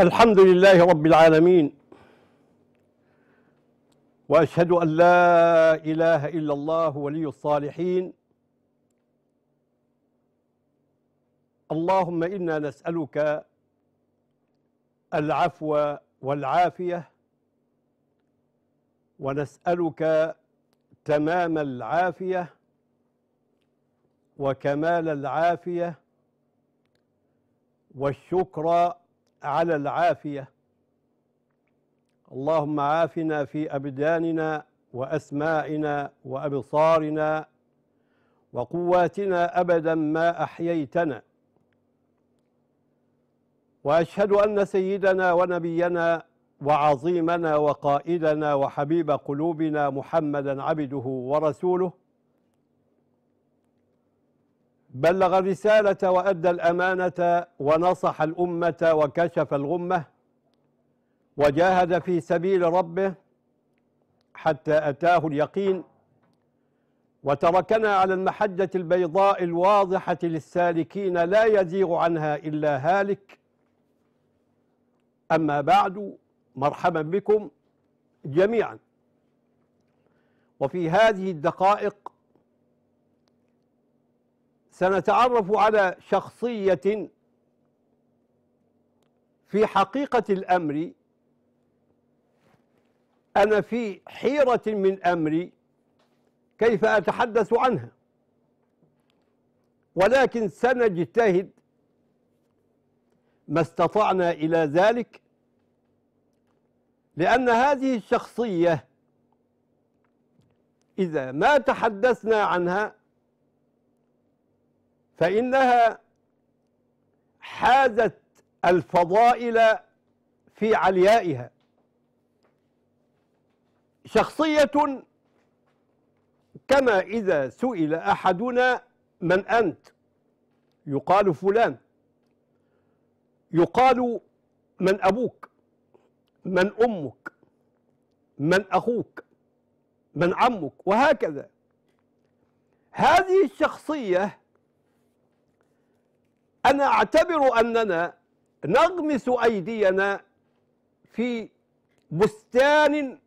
الحمد لله رب العالمين واشهد ان لا اله الا الله ولي الصالحين اللهم انا نسالك العفو والعافيه ونسالك تمام العافيه وكمال العافيه والشكر على العافية اللهم عافنا في أبداننا وأسمائنا وأبصارنا وقواتنا أبدا ما أحييتنا وأشهد أن سيدنا ونبينا وعظيمنا وقائدنا وحبيب قلوبنا محمدا عبده ورسوله بلغ الرسالة وأدى الأمانة ونصح الأمة وكشف الغمة وجاهد في سبيل ربه حتى أتاه اليقين وتركنا على المحجة البيضاء الواضحة للسالكين لا يزيغ عنها إلا هالك أما بعد مرحبا بكم جميعا وفي هذه الدقائق سنتعرف على شخصية في حقيقة الأمر أنا في حيرة من أمري كيف أتحدث عنها ولكن سنجتهد ما استطعنا إلى ذلك لأن هذه الشخصية إذا ما تحدثنا عنها فإنها حازت الفضائل في عليائها شخصية كما إذا سئل أحدنا من أنت يقال فلان يقال من أبوك من أمك من أخوك من عمك وهكذا هذه الشخصية أنا أعتبر أننا نغمس أيدينا في بستان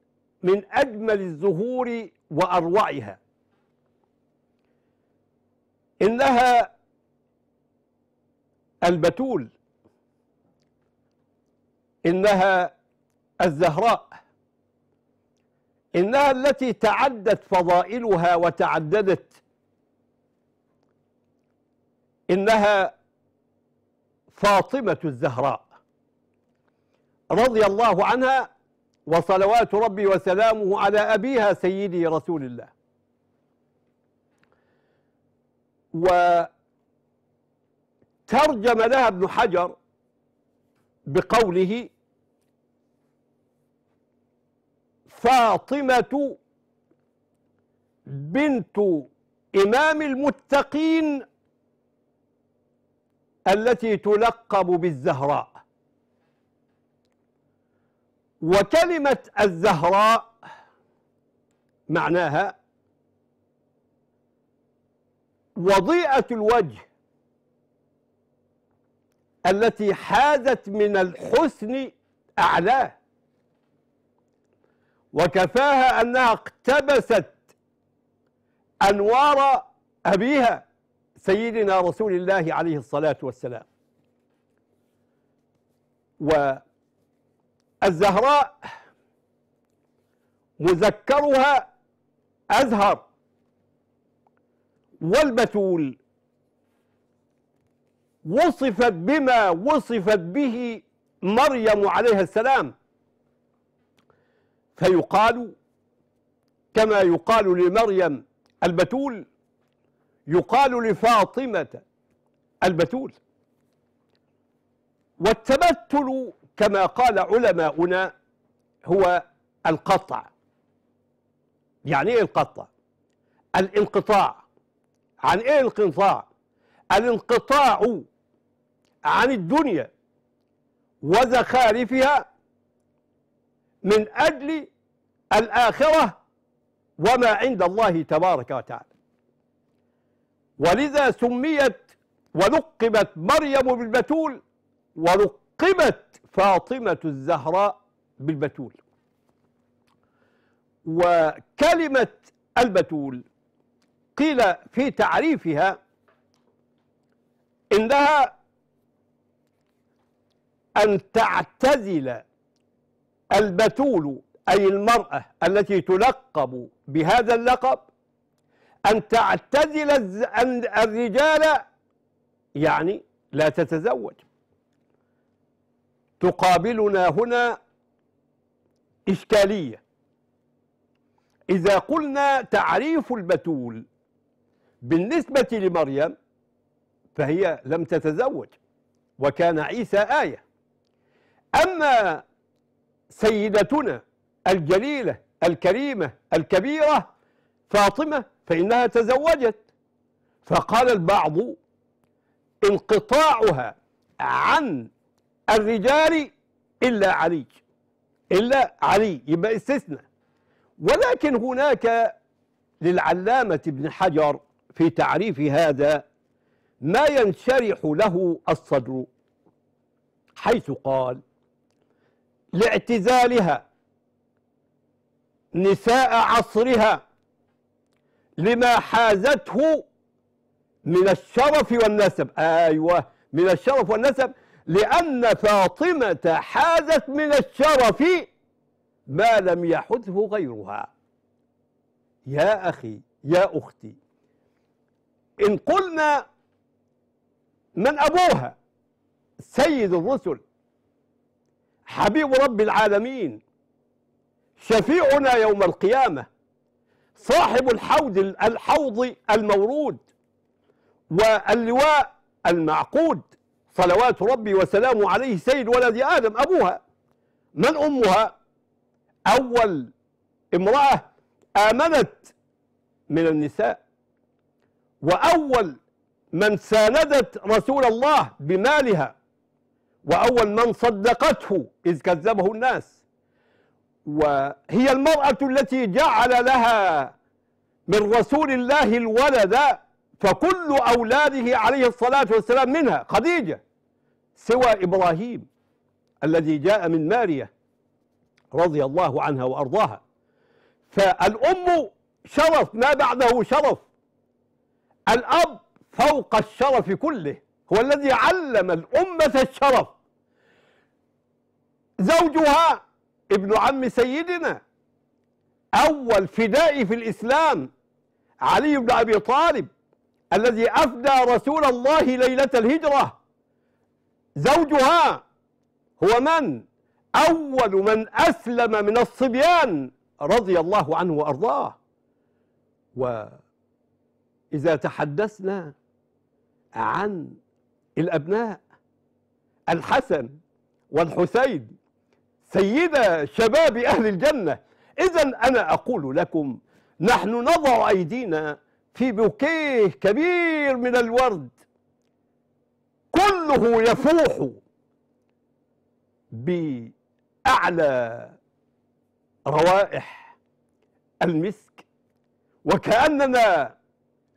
من أجمل الزهور وأروعها إنها البتول إنها الزهراء إنها التي تعدت فضائلها وتعددت إنها فاطمة الزهراء رضي الله عنها وصلوات ربي وسلامه على أبيها سيدي رسول الله وترجم لها ابن حجر بقوله فاطمة بنت إمام المتقين التي تلقب بالزهراء وكلمة الزهراء معناها وضيئة الوجه التي حازت من الحسن أعلاه وكفاها أنها اقتبست أنوار أبيها سيدنا رسول الله عليه الصلاة والسلام والزهراء مذكرها أزهر والبتول وصفت بما وصفت به مريم عليها السلام فيقال كما يقال لمريم البتول يقال لفاطمة البتول والتبتل كما قال علماؤنا هو القطع يعني ايه القطع الانقطاع عن ايه الانقطاع الانقطاع عن الدنيا وزخارفها من اجل الاخره وما عند الله تبارك وتعالى ولذا سميت ولقبت مريم بالبتول ولقبت فاطمة الزهراء بالبتول وكلمة البتول قيل في تعريفها إنها أن تعتزل البتول أي المرأة التي تلقب بهذا اللقب أن تعتزل الرجال يعني لا تتزوج تقابلنا هنا إشكالية إذا قلنا تعريف البتول بالنسبة لمريم فهي لم تتزوج وكان عيسى آية أما سيدتنا الجليلة الكريمة الكبيرة فاطمة فإنها تزوجت فقال البعض انقطاعها عن الرجال إلا علي إلا علي يبقى استثنى ولكن هناك للعلامة ابن حجر في تعريف هذا ما ينشرح له الصدر حيث قال لاعتزالها نساء عصرها لما حازته من الشرف والنسب أيوة من الشرف والنسب لأن فاطمة حازت من الشرف ما لم يحذه غيرها يا أخي يا أختي إن قلنا من أبوها سيد الرسل حبيب رب العالمين شفيعنا يوم القيامة صاحب الحوض الحوض المورود واللواء المعقود صلوات ربي وسلامه عليه سيد ولد آدم أبوها من أمها أول امرأة آمنت من النساء وأول من ساندت رسول الله بمالها وأول من صدقته إذ كذبه الناس وهي المرأة التي جعل لها من رسول الله الولد فكل أولاده عليه الصلاة والسلام منها خديجة سوى إبراهيم الذي جاء من ماريا رضي الله عنها وأرضاها فالأم شرف ما بعده شرف الأب فوق الشرف كله هو الذي علم الأمة الشرف زوجها ابن عم سيدنا أول فدائي في الإسلام علي بن أبي طالب الذي أفدى رسول الله ليلة الهجرة زوجها هو من؟ أول من أسلم من الصبيان رضي الله عنه وأرضاه وإذا تحدثنا عن الأبناء الحسن والحسين سيدة شباب أهل الجنة إذا أنا أقول لكم نحن نضع أيدينا في بوكيه كبير من الورد كله يفوح بأعلى روائح المسك وكأننا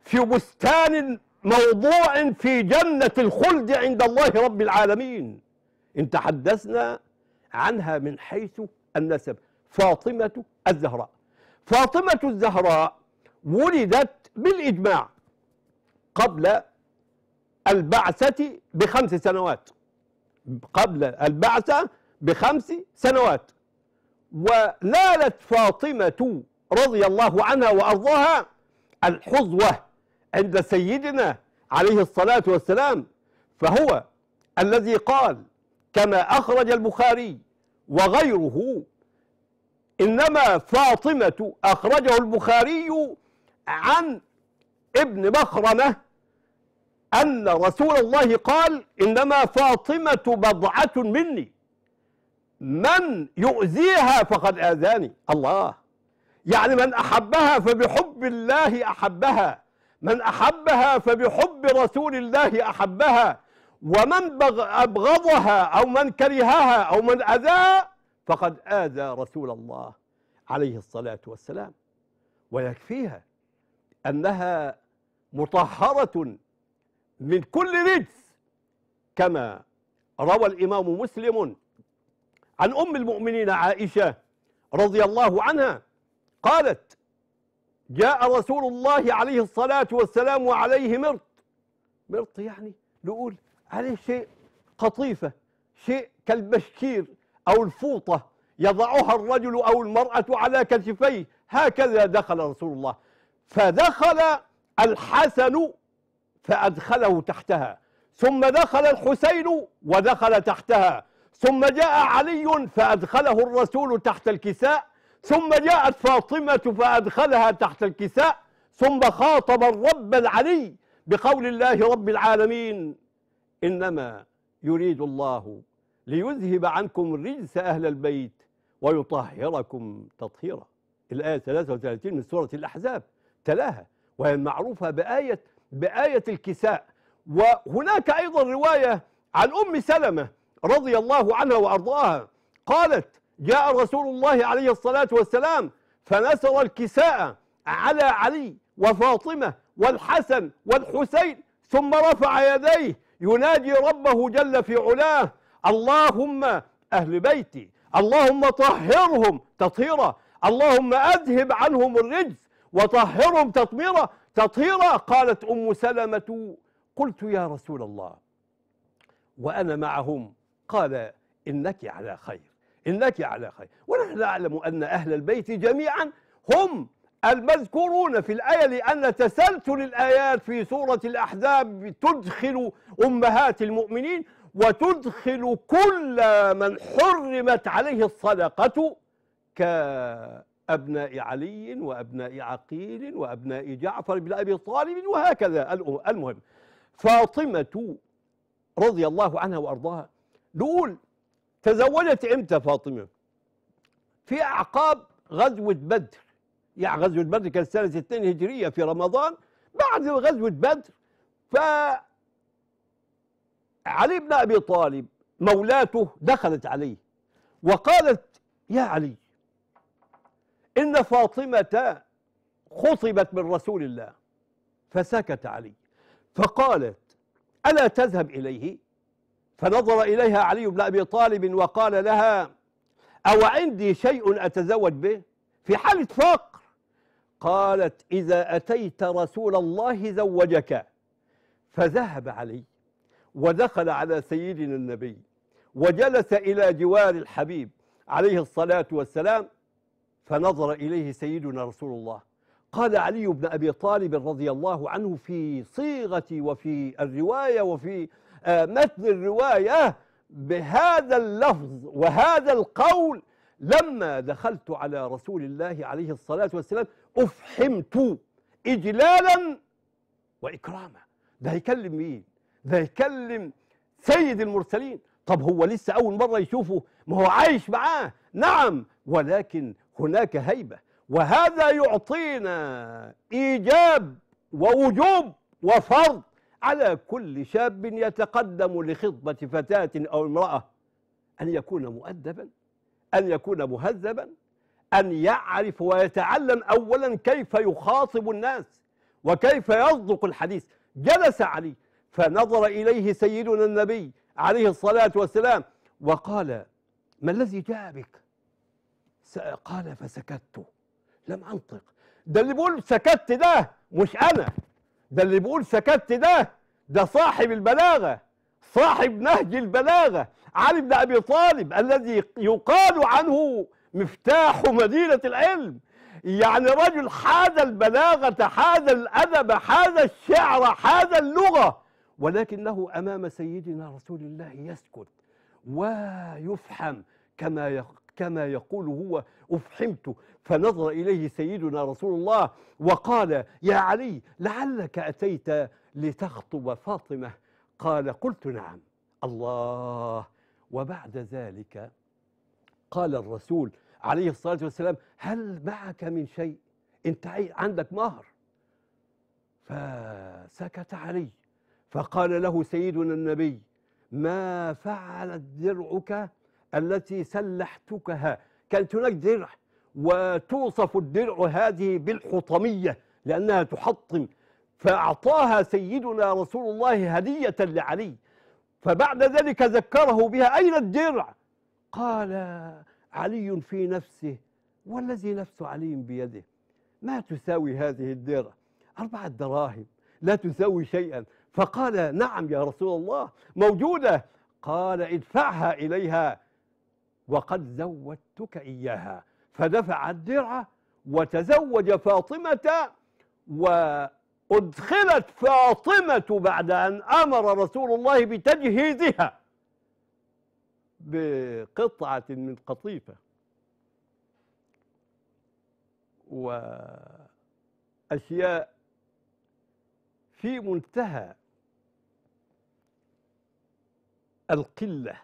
في بستان موضوع في جنة الخلد عند الله رب العالمين إن تحدثنا عنها من حيث النسب فاطمة الزهراء فاطمة الزهراء ولدت بالإجماع قبل البعثة بخمس سنوات قبل البعثة بخمس سنوات ونالت فاطمة رضي الله عنها وأرضاها الحظوة عند سيدنا عليه الصلاة والسلام فهو الذي قال كما أخرج البخاري وغيره إنما فاطمة أخرجه البخاري عن ابن مخرمة أن رسول الله قال إنما فاطمة بضعة مني من يؤذيها فقد آذاني الله يعني من أحبها فبحب الله أحبها من أحبها فبحب رسول الله أحبها ومن أبغضها أو من كرهها أو من أذاها فقد آذى رسول الله عليه الصلاة والسلام ويكفيها أنها مطهرة من كل رجس كما روى الإمام مسلم عن أم المؤمنين عائشة رضي الله عنها قالت جاء رسول الله عليه الصلاة والسلام وعليه مرط مرط يعني نقول عليه شيء قطيفة شيء كالبشكير أو الفوطة يضعها الرجل أو المرأة على كتفيه هكذا دخل رسول الله فدخل الحسن فأدخله تحتها ثم دخل الحسين ودخل تحتها ثم جاء علي فأدخله الرسول تحت الكساء ثم جاءت فاطمة فأدخلها تحت الكساء ثم خاطب الرب العلي بقول الله رب العالمين إنما يريد الله ليذهب عنكم الرجس أهل البيت ويطهركم تطهيرا الآية 33 من سورة الأحزاب تلاها وهي معروفة بآية بآية الكساء وهناك أيضا رواية عن أم سلمة رضي الله عنها وأرضاها قالت جاء رسول الله عليه الصلاة والسلام فنسر الكساء على علي وفاطمة والحسن والحسين ثم رفع يديه يناجي ربه جل في علاه اللهم أهل بيتي اللهم طهرهم تطهيرا اللهم أذهب عنهم الرجس وطهرهم تطميرا تطهيرا قالت أم سلمة قلت يا رسول الله وأنا معهم قال إنك على خير إنك على خير ونحن نعلم أن أهل البيت جميعا هم المذكورون في الآية لأن تسلسل الآيات في سورة الأحزاب تدخل أمهات المؤمنين وتدخل كل من حرمت عليه الصدقة كأبناء علي وأبناء عقيل وأبناء جعفر بن أبي طالب وهكذا المهم فاطمة رضي الله عنها وأرضاها نقول تزوجت إمتى فاطمة في أعقاب غزوة بدر يعني غزوة بدر كانت سنة 2 هجرية في رمضان بعد غزوة بدر ف علي بن أبي طالب مولاته دخلت عليه وقالت يا علي إن فاطمة خطبت من رسول الله فسكت علي فقالت ألا تذهب إليه فنظر إليها علي بن أبي طالب وقال لها أو عندي شيء أتزوج به في حالة فاق قالت إذا أتيت رسول الله زوجك فذهب علي ودخل على سيدنا النبي وجلس إلى جوار الحبيب عليه الصلاة والسلام فنظر إليه سيدنا رسول الله قال علي بن أبي طالب رضي الله عنه في صيغة وفي الرواية وفي آه، متن الرواية بهذا اللفظ وهذا القول لما دخلت على رسول الله عليه الصلاة والسلام أفحمت إجلالا وإكراما ده هيكلم مين ده هيكلم سيد المرسلين طب هو لسه أول مرة يشوفه ما هو عايش معاه نعم ولكن هناك هيبة وهذا يعطينا إيجاب ووجوب وفرض على كل شاب يتقدم لخطبة فتاة أو امرأة أن يكون مؤدبا أن يكون مهذبا أن يعرف ويتعلم أولا كيف يخاطب الناس وكيف يصدق الحديث جلس علي فنظر إليه سيدنا النبي عليه الصلاة والسلام وقال ما الذي جاء بك قال فسكت لم أنطق ده اللي بيقول سكت ده مش أنا ده اللي بيقول سكت ده ده صاحب البلاغة صاحب نهج البلاغة علي بن أبي طالب الذي يقال عنه مفتاح مدينة العلم يعني رجل حاز البلاغة حاز الأدب حاز الشعر حاز اللغة ولكنه أمام سيدنا رسول الله يسكت ويفحم كما كما يقول هو أفحمت فنظر إليه سيدنا رسول الله وقال يا علي لعلك أتيت لتخطب فاطمة قال قلت نعم الله وبعد ذلك قال الرسول عليه الصلاة والسلام هل معك من شيء انت عندك مهر فسكت علي فقال له سيدنا النبي ما فعلت درعك التي سلحتكها كانت هناك درع وتوصف الدرع هذه بالحطمية لأنها تحطم فأعطاها سيدنا رسول الله هدية لعلي فبعد ذلك ذكره بها أين الدرع قال علي في نفسه والذي نفس علي بيده ما تساوي هذه الدرع أربعة دراهم لا تساوي شيئا فقال نعم يا رسول الله موجودة قال ادفعها إليها وقد زودتك إياها فدفع الدرع وتزوج فاطمة و أدخلت فاطمة بعد أن أمر رسول الله بتجهيزها بقطعة من قطيفة وأشياء في منتهى القلة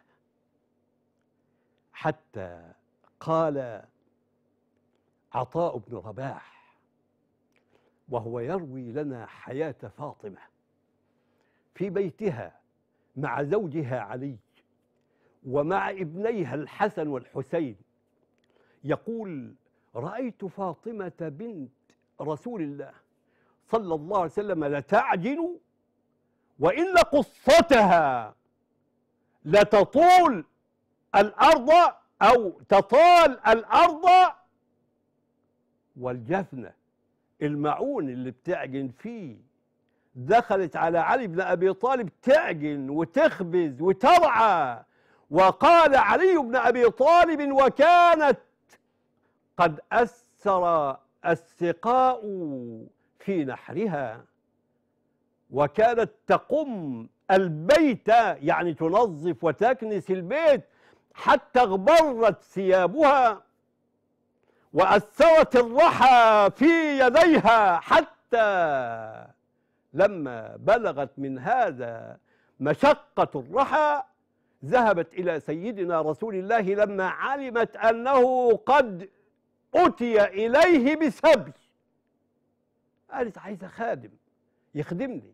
حتى قال عطاء بن رباح وهو يروي لنا حياة فاطمة في بيتها مع زوجها علي ومع ابنيها الحسن والحسين يقول رأيت فاطمة بنت رسول الله صلى الله عليه وسلم لتعجن وإن قصتها لتطول الأرض أو تطال الأرض والجفنة المعون اللي بتعجن فيه دخلت على علي بن أبي طالب تعجن وتخبز وترعى وقال علي بن أبي طالب وكانت قد أثر السقاء في نحرها وكانت تقم البيت يعني تنظف وتكنس البيت حتى اغبرت ثيابها وأثرت الرحى في يديها حتى لما بلغت من هذا مشقة الرحى ذهبت إلى سيدنا رسول الله لما علمت أنه قد أتي إليه بسبي قالت عايزة خادم يخدمني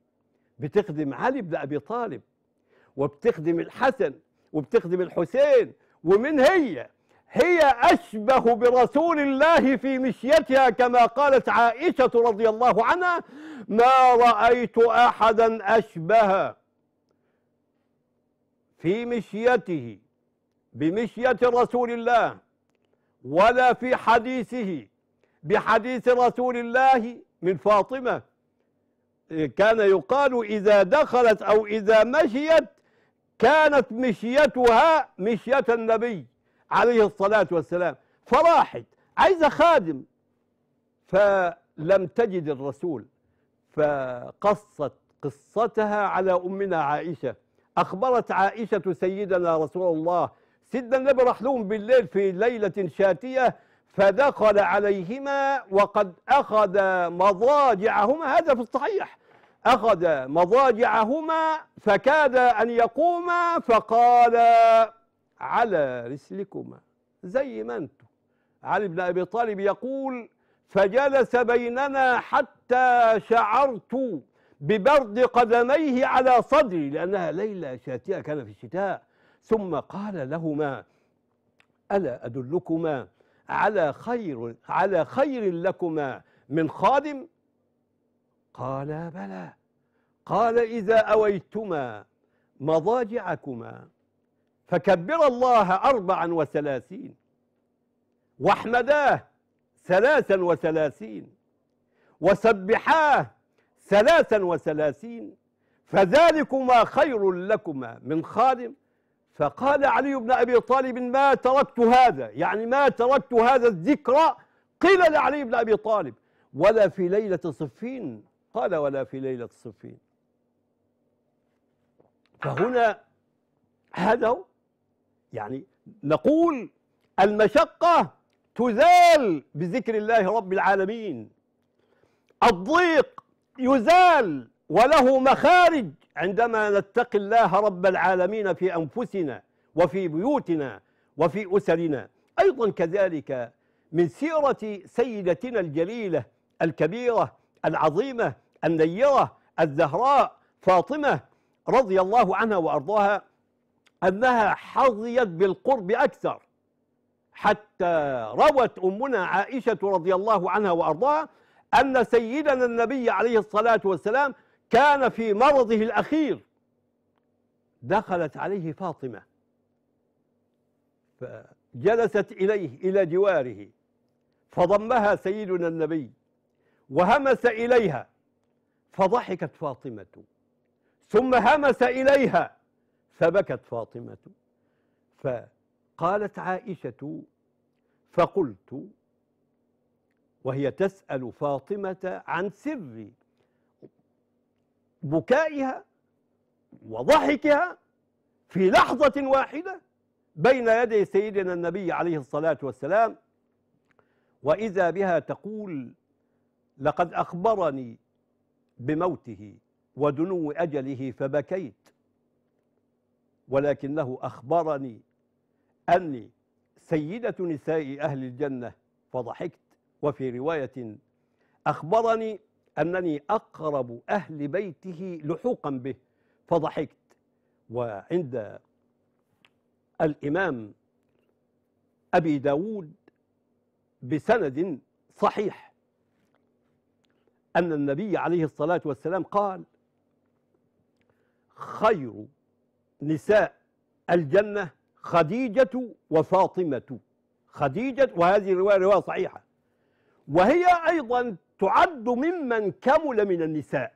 بتخدم علي بن أبي طالب وبتخدم الحسن وبتخدم الحسين ومن هي هي أشبه برسول الله في مشيتها كما قالت عائشة رضي الله عنها ما رأيت أحدا أشبه في مشيته بمشية رسول الله ولا في حديثه بحديث رسول الله من فاطمة كان يقال إذا دخلت أو إذا مشيت كانت مشيتها مشية النبي عليه الصلاة والسلام فراحت عايزة خادم فلم تجد الرسول فقصت قصتها على أمنا عائشة أخبرت عائشة سيدنا رسول الله سيدنا النبي رحلوم بالليل في ليلة شاتية فدخل عليهما وقد أخذ مضاجعهما هذا في الصحيح أخذ مضاجعهما فكاد أن يقوما فقال على رسلكما زي ما انتم علي بن ابي طالب يقول فجلس بيننا حتى شعرت ببرد قدميه على صدري لانها ليله شاتيه كان في الشتاء ثم قال لهما الا ادلكما على خير على خير لكما من خادم قالا بلى قال اذا اويتما مضاجعكما فكبر الله أربعا وثلاثين واحمداه ثلاثا وثلاثين وسبحاه ثلاثا وثلاثين فذلكما خير لكما من خادم فقال علي بن أبي طالب ما تركت هذا يعني ما تركت هذا الذكر قيل لعلي بن أبي طالب ولا في ليلة صفين قال ولا في ليلة صفين فهنا هذا هو يعني نقول المشقة تزال بذكر الله رب العالمين الضيق يزال وله مخارج عندما نتقي الله رب العالمين في أنفسنا وفي بيوتنا وفي أسرنا أيضا كذلك من سيرة سيدتنا الجليلة الكبيرة العظيمة النيرة الزهراء فاطمة رضي الله عنها وأرضاها أنها حظيت بالقرب أكثر حتى روت أمنا عائشة رضي الله عنها وأرضاها أن سيدنا النبي عليه الصلاة والسلام كان في مرضه الأخير دخلت عليه فاطمة فجلست إليه إلى جواره فضمها سيدنا النبي وهمس إليها فضحكت فاطمة ثم همس إليها فبكت فاطمة فقالت عائشة فقلت وهي تسأل فاطمة عن سر بكائها وضحكها في لحظة واحدة بين يدي سيدنا النبي عليه الصلاة والسلام وإذا بها تقول لقد أخبرني بموته ودنو أجله فبكيت ولكنه أخبرني أني سيدة نساء أهل الجنة فضحكت وفي رواية أخبرني أنني أقرب أهل بيته لحوقا به فضحكت وعند الإمام أبي داود بسند صحيح أن النبي عليه الصلاة والسلام قال خير نساء الجنة خديجة وفاطمة خديجة وهذه الرواية رواية صحيحة وهي أيضا تعد ممن كمل من النساء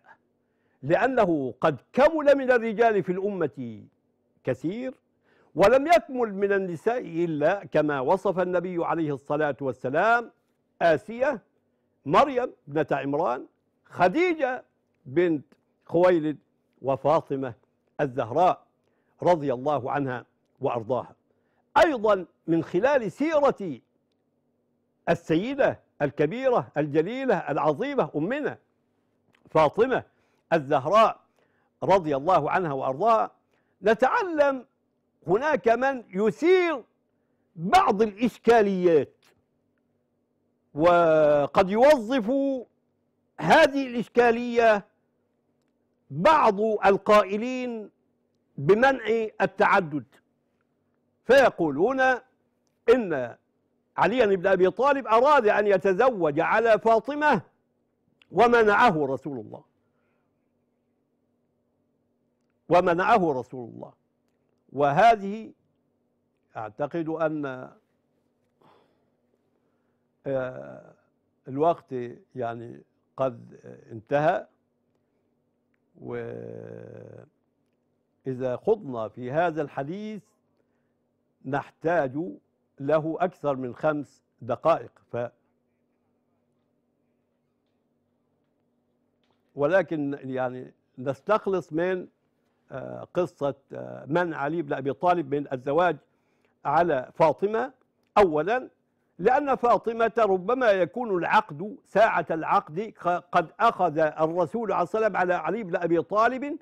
لأنه قد كمل من الرجال في الأمة كثير ولم يكمل من النساء إلا كما وصف النبي عليه الصلاة والسلام آسية مريم ابنة عمران خديجة بنت خويلد وفاطمة الزهراء رضي الله عنها وأرضاها أيضا من خلال سيرة السيدة الكبيرة الجليلة العظيمة أمنا فاطمة الزهراء رضي الله عنها وأرضاها نتعلم هناك من يثير بعض الإشكاليات وقد يوظف هذه الإشكالية بعض القائلين بمنع التعدد فيقولون إن عليا بن أبي طالب أراد أن يتزوج على فاطمة ومنعه رسول الله ومنعه رسول الله وهذه أعتقد أن آه، الوقت يعني قد انتهى و إذا خضنا في هذا الحديث نحتاج له أكثر من خمس دقائق ف ولكن يعني نستخلص من آه، قصة آه، من علي بن أبي طالب من الزواج على فاطمة أولا لأن فاطمة ربما يكون العقد ساعة العقد قد أخذ الرسول عليه الصلاة والسلام على علي بن أبي طالب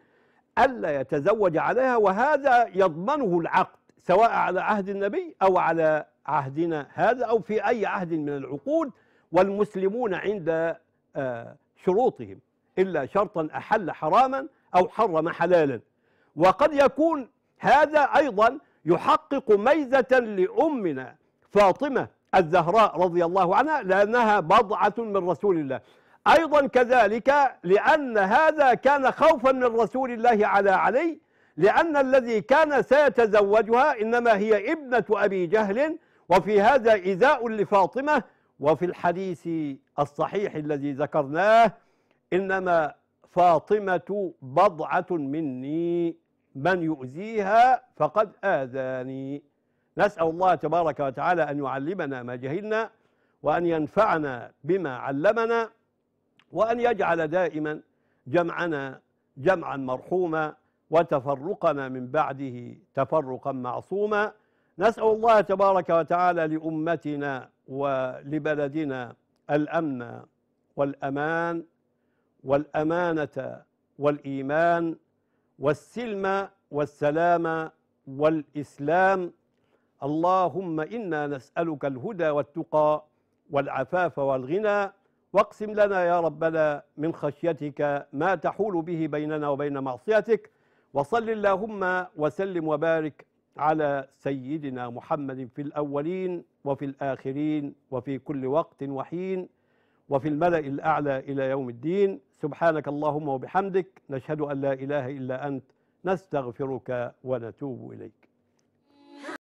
ألا يتزوج عليها وهذا يضمنه العقد سواء على عهد النبي أو على عهدنا هذا أو في أي عهد من العقود والمسلمون عند آه، شروطهم إلا شرطا أحل حراما أو حرم حلالا وقد يكون هذا أيضا يحقق ميزة لأمنا فاطمة الزهراء رضي الله عنها لأنها بضعة من رسول الله أيضا كذلك لأن هذا كان خوفا من رسول الله على علي لأن الذي كان سيتزوجها إنما هي ابنة أبي جهل وفي هذا إيذاء لفاطمة وفي الحديث الصحيح الذي ذكرناه إنما فاطمة بضعة مني من يؤذيها فقد آذاني نسأل الله تبارك وتعالى أن يعلمنا ما جهلنا وأن ينفعنا بما علمنا وأن يجعل دائما جمعنا جمعا مرحوما وتفرقنا من بعده تفرقا معصوما نسأل الله تبارك وتعالى لأمتنا ولبلدنا الأمن والأمان والأمانة والإيمان والسلم والسلام والإسلام اللهم إنا نسألك الهدى والتقى والعفاف والغنى واقسم لنا يا ربنا من خشيتك ما تحول به بيننا وبين معصيتك وصل اللهم وسلم وبارك على سيدنا محمد في الأولين وفي الآخرين وفي كل وقت وحين وفي الملأ الأعلى إلى يوم الدين سبحانك اللهم وبحمدك نشهد أن لا إله إلا أنت نستغفرك ونتوب إليك